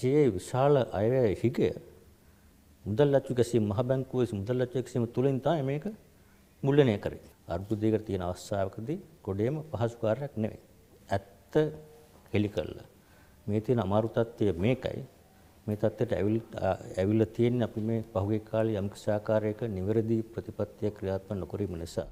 ජයේ විශාල අයවැය හිගය මුදල් අච්චු ගැසීම මහ බැංකුවේ මුදල් අච්චු ගැසීම තුලින් තමයි මේක මුල්ලණය කරේ. අර්බුදයකට තියෙන අවස්ථාවකදී ගොඩේම පහසු කාර්යයක් නෙවෙයි. ඇත්ත හෙලි කළා. මේ තියෙන අමාරු තත්ත්වය මේකයි. මේ තත්ත්වයට ඇවිල්ලා තියෙන්නේ අපි මේ පහුගිය කාලේ යම් කිසි ආකාරයක නිවැරදි ප්‍රතිපත්තිය ක්‍රියාත්මක නොකිරීම නිසා.